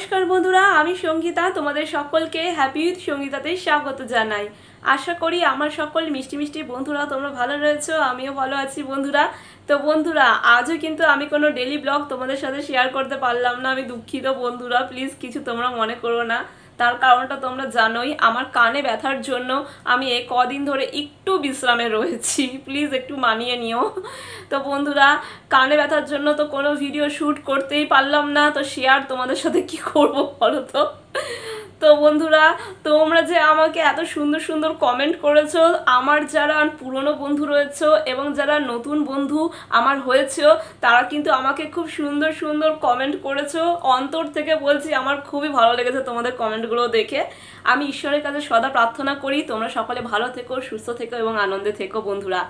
নমস্কার বন্ধুরা আমি সঙ্গীতা তোমাদের সকলকে হ্যাপি উইথ সঙ্গীতাতে স্বাগত জানাই আশা করি আমার সকল মিষ্টি মিষ্টি বন্ধুরা তোমরা ভালো রয়েছো আমিও ভালো আছি বন্ধুরা তো বন্ধুরা আজও কিন্তু আমি কোনো ডেলি ব্লগ তোমাদের সাথে শেয়ার করতে পারলাম না আমি দুঃখিত বন্ধুরা প্লিজ কিছু তোমরা মনে করো না তার কারণটা তোমরা জানোই আমার কানে ব্যথার জন্য আমি এ কদিন ধরে একটু বিশ্রামে রয়েছি প্লিজ একটু মানিয়ে নিও তো বন্ধুরা কানে ব্যথার জন্য তো কোনো ভিডিও শ্যুট করতেই পারলাম না তো শেয়ার তোমাদের সাথে কি করব বলো তো তো বন্ধুরা তোমরা যে আমাকে এত সুন্দর সুন্দর কমেন্ট করেছো আমার যারা পুরনো বন্ধু রয়েছে এবং যারা নতুন বন্ধু আমার হয়েছে তারা কিন্তু আমাকে খুব সুন্দর সুন্দর কমেন্ট করেছো অন্তর থেকে বলছি আমার খুবই ভালো লেগেছে তোমাদের কমেন্টগুলো দেখে আমি ঈশ্বরের কাছে সদা প্রার্থনা করি তোমরা সকলে ভালো থেকো সুস্থ থেকো এবং আনন্দে থেকো বন্ধুরা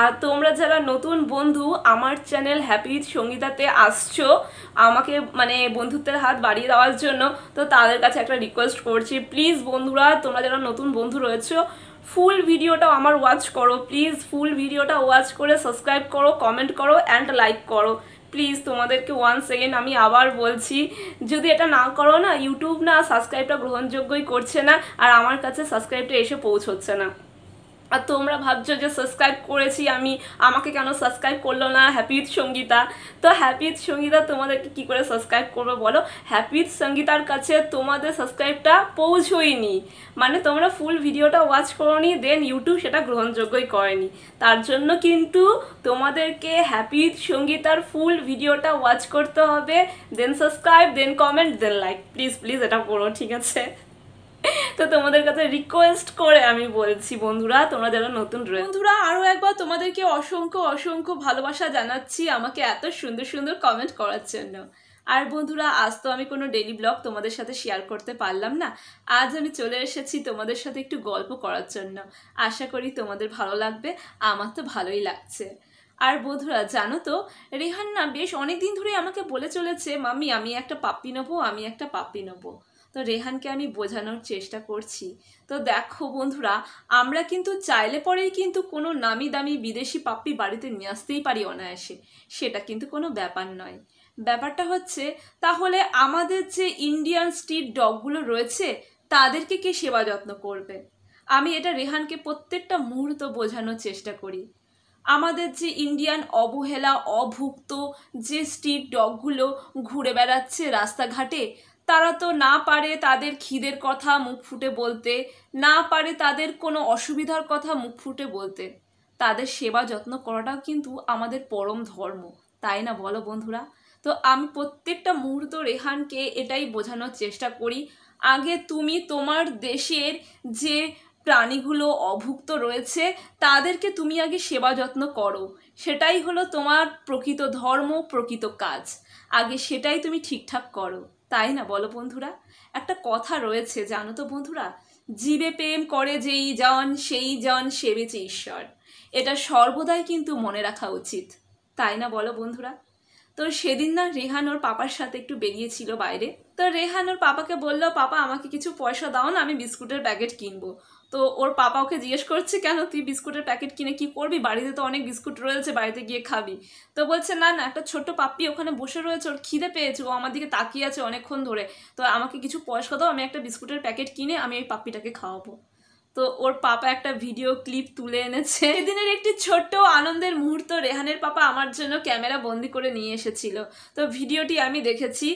আর তোমরা যারা নতুন বন্ধু আমার চ্যানেল হ্যাপি সঙ্গীতাতে আসছো আমাকে মানে বন্ধুত্বের হাত বাড়িয়ে দেওয়ার জন্য তো তাদের কাছে একটা রিকোয়েস্ট করছি প্লিজ বন্ধুরা তোমরা যারা নতুন বন্ধু রয়েছো ফুল ভিডিওটা আমার ওয়াচ করো প্লিজ ফুল ভিডিওটা ওয়াচ করে সাবস্ক্রাইব করো কমেন্ট করো অ্যান্ড লাইক করো প্লিজ তোমাদেরকে ওয়ান সেকেন্ড আমি আবার বলছি যদি এটা না করো না ইউটিউব না সাবস্ক্রাইবটা গ্রহণযোগ্যই করছে না আর আমার কাছে সাবস্ক্রাইবটা এসে পৌঁছচ্ছে না আর তোমরা ভাবছো যে সাবস্ক্রাইব করেছি আমি আমাকে কেন সাবস্ক্রাইব করলো না হ্যাপি সঙ্গীতা তো হ্যাপি সঙ্গীতা তোমাদেরকে কী করে সাবস্ক্রাইব করবে বলো হ্যাপি সঙ্গীতার কাছে তোমাদের সাবস্ক্রাইবটা পৌঁছোয়নি মানে তোমরা ফুল ভিডিওটা ওয়াচ করো নি দেন ইউটিউব সেটা গ্রহণযোগ্যই করেনি তার জন্য কিন্তু তোমাদেরকে হ্যাপি সঙ্গীতার ফুল ভিডিওটা ওয়াচ করতে হবে then subscribe then comment then like please please এটা করো ঠিক আছে তো তোমাদের কাছে রিকোয়েস্ট করে আমি বলছি বন্ধুরা তোমরা যারা নতুন বন্ধুরা আরও একবার তোমাদেরকে অসংখ্য অসংখ্য ভালোবাসা জানাচ্ছি আমাকে এত সুন্দর সুন্দর কমেন্ট করার জন্য আর বন্ধুরা আজ তো আমি কোনো ডেলি ব্লগ তোমাদের সাথে শেয়ার করতে পারলাম না আজ আমি চলে এসেছি তোমাদের সাথে একটু গল্প করার জন্য আশা করি তোমাদের ভালো লাগবে আমার তো ভালোই লাগছে আর বন্ধুরা জানো তো রেহান না বেশ অনেক দিন ধরে আমাকে বলে চলেছে মামি আমি একটা পাপ্পি নেবো আমি একটা পাপ্পি নেবো তো রেহানকে আমি বোঝানোর চেষ্টা করছি তো দেখো বন্ধুরা আমরা কিন্তু চাইলে পরেই কিন্তু কোনো নামি দামি বিদেশি পাপ্পি বাড়িতে নিয়ে আসতেই পারি অনায়াসে সেটা কিন্তু কোনো ব্যাপার নয় ব্যাপারটা হচ্ছে তাহলে আমাদের যে ইন্ডিয়ান স্ট্রিট ডগগুলো রয়েছে তাদেরকে কে সেবা যত্ন করবে আমি এটা রেহানকে প্রত্যেকটা মুহূর্ত বোঝানোর চেষ্টা করি আমাদের যে ইন্ডিয়ান অবহেলা অভুক্ত যে স্ট্রিট ডগগুলো ঘুরে বেড়াচ্ছে রাস্তাঘাটে তারা তো না পারে তাদের খিদের কথা মুখ ফুটে বলতে না পারে তাদের কোনো অসুবিধার কথা মুখ ফুটে বলতে তাদের সেবা যত্ন করাটাও কিন্তু আমাদের পরম ধর্ম তাই না বলো বন্ধুরা তো আমি প্রত্যেকটা মুহূর্ত রেহানকে এটাই বোঝানোর চেষ্টা করি আগে তুমি তোমার দেশের যে প্রাণীগুলো অভুক্ত রয়েছে তাদেরকে তুমি আগে সেবা যত্ন করো সেটাই হলো তোমার প্রকৃত ধর্ম প্রকৃত কাজ আগে সেটাই তুমি ঠিকঠাক করো তাই না বলো বন্ধুরা একটা কথা রয়েছে জানো তো বন্ধুরা জীবে প্রেম করে যেই জন সেই জন সেবেছে ঈশ্বর এটা সর্বদাই কিন্তু মনে রাখা উচিত তাই না বলো বন্ধুরা তো সেদিন না রেহান ওর পাপার সাথে একটু বেরিয়েছিল বাইরে তো রেহান ওর পাপাকে বললো পাপা আমাকে কিছু পয়সা দাও না আমি বিস্কুটের প্যাকেট কিনবো তো ওর পাপা ওকে জিজ্ঞেস করছে কেন তুই বিস্কুটের প্যাকেট কিনে কি করবি বাড়িতে তো অনেক বিস্কুট রয়েছে বাড়িতে গিয়ে খাবি তো বলছে না না একটা ছোট্ট পাপি ওখানে বসে রয়েছে ওর খিদে পেয়েছে ও আমার দিকে তাকিয়ে আছে অনেকক্ষণ ধরে তো আমাকে কিছু পয়সা দাও আমি একটা বিস্কুটের প্যাকেট কিনে আমি ওই পাপিটাকে খাওয়াবো তো ওর পাপা একটা ভিডিও ক্লিপ তুলে এনেছে সেদিনের একটি ছোট্ট আনন্দের মুহূর্ত রেহানের পাপা আমার জন্য ক্যামেরা বন্দি করে নিয়ে এসেছিল তো ভিডিওটি আমি দেখেছি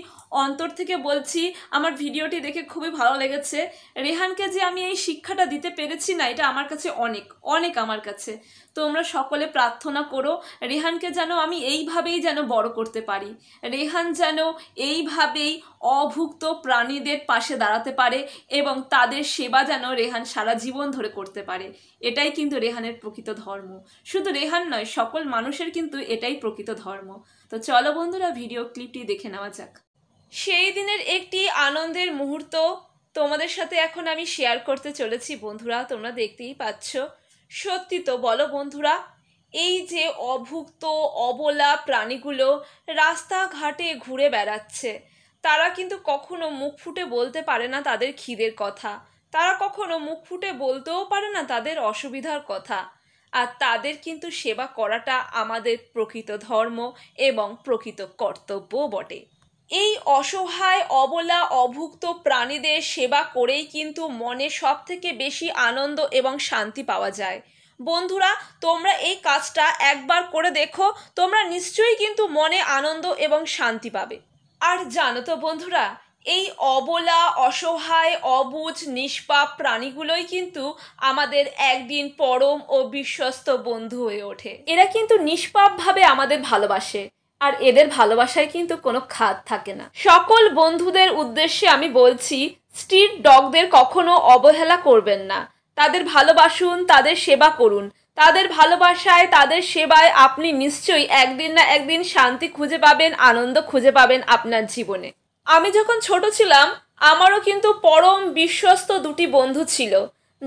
অন্তর থেকে বলছি আমার ভিডিওটি দেখে খুবই ভালো লেগেছে রেহানকে যে আমি এই শিক্ষাটা দিতে পেরেছি না এটা আমার কাছে অনেক অনেক আমার কাছে তোমরা সকলে প্রার্থনা করো রেহানকে যেন আমি এইভাবেই যেন বড় করতে পারি রেহান যেন এইভাবেই অভুক্ত প্রাণীদের পাশে দাঁড়াতে পারে এবং তাদের সেবা যেন রেহান সারা জীবন জীবন ধরে করতে পারে এটাই কিন্তু রেহানের প্রকৃত ধর্ম শুধু রেহান নয় সকল মানুষের কিন্তু এটাই প্রকৃত ধর্ম তো চলো বন্ধুরা ভিডিও ক্লিপটি দেখে নেওয়া যাক সেই দিনের একটি আনন্দের মুহূর্ত তোমাদের সাথে এখন আমি শেয়ার করতে চলেছি বন্ধুরা তোমরা দেখতেই পাচ্ছ সত্যি তো বলো বন্ধুরা এই যে অভুক্ত অবলা প্রাণীগুলো রাস্তাঘাটে ঘুরে বেড়াচ্ছে তারা কিন্তু কখনো মুখ ফুটে বলতে পারে না তাদের খিদের কথা তারা কখনো মুখ ফুটে বলতেও পারে না তাদের অসুবিধার কথা আর তাদের কিন্তু সেবা করাটা আমাদের প্রকৃত ধর্ম এবং প্রকৃত কর্তব্য বটে এই অসহায় অবলা অভুক্ত প্রাণীদের সেবা করেই কিন্তু মনে সব থেকে বেশি আনন্দ এবং শান্তি পাওয়া যায় বন্ধুরা তোমরা এই কাজটা একবার করে দেখো তোমরা নিশ্চয়ই কিন্তু মনে আনন্দ এবং শান্তি পাবে আর জানো তো বন্ধুরা এই অবলা অসহায় অবুঝ নিষ্পাপ প্রাণীগুলোই কিন্তু আমাদের একদিন পরম ও বিশ্বস্ত বন্ধু হয়ে ওঠে এরা কিন্তু নিষ্পাপভাবে আমাদের ভালোবাসে আর এদের ভালোবাসায় কিন্তু কোনো খাদ থাকে না সকল বন্ধুদের উদ্দেশ্যে আমি বলছি স্ট্রিট ডগদের কখনো অবহেলা করবেন না তাদের ভালোবাসুন তাদের সেবা করুন তাদের ভালোবাসায় তাদের সেবায় আপনি নিশ্চয়ই একদিন না একদিন শান্তি খুঁজে পাবেন আনন্দ খুঁজে পাবেন আপনার জীবনে আমি যখন ছোট ছিলাম আমারও কিন্তু পরম বিশ্বস্ত দুটি বন্ধু ছিল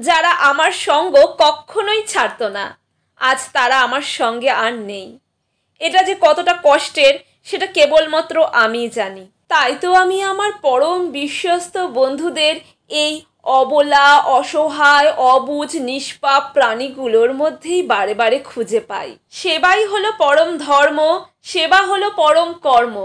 যারা আমার সঙ্গ কখনোই ছাড়ত না আজ তারা আমার সঙ্গে আর নেই এটা যে কতটা কষ্টের সেটা কেবলমাত্র আমি জানি তাই তো আমি আমার পরম বিশ্বস্ত বন্ধুদের এই অবলা অসহায় অবুজ নিষ্পাপ প্রাণীগুলোর মধ্যেই বারে বারে খুঁজে পাই সেবাই হলো পরম ধর্ম সেবা হলো পরম কর্ম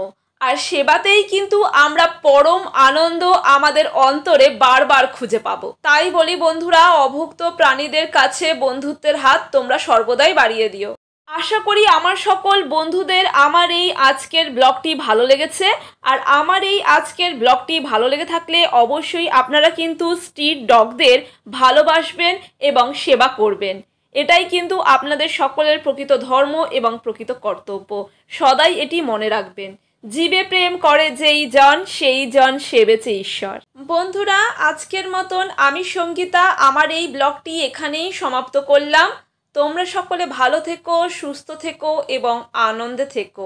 আর সেবাতেই কিন্তু আমরা পরম আনন্দ আমাদের অন্তরে বারবার খুঁজে পাবো তাই বলি বন্ধুরা অভুক্ত প্রাণীদের কাছে বন্ধুত্বের হাত তোমরা সর্বদাই বাড়িয়ে দিও আশা করি আমার সকল বন্ধুদের আমার এই আজকের ব্লগটি ভালো লেগেছে আর আমার এই আজকের ব্লগটি ভালো লেগে থাকলে অবশ্যই আপনারা কিন্তু স্ট্রিট ডগদের ভালোবাসবেন এবং সেবা করবেন এটাই কিন্তু আপনাদের সকলের প্রকৃত ধর্ম এবং প্রকৃত কর্তব্য সদাই এটি মনে রাখবেন জীবে প্রেম করে যেই জন সেই জন সেবেছে ঈশ্বর বন্ধুরা আজকের মতন আমি সঙ্গীতা আমার এই ব্লগটি এখানেই সমাপ্ত করলাম তোমরা সকলে ভালো থেকো সুস্থ থেকো এবং আনন্দে থেকো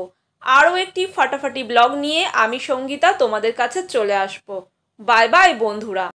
আরও একটি ফাটাফাটি ব্লগ নিয়ে আমি সঙ্গীতা তোমাদের কাছে চলে আসব বাই বাই বন্ধুরা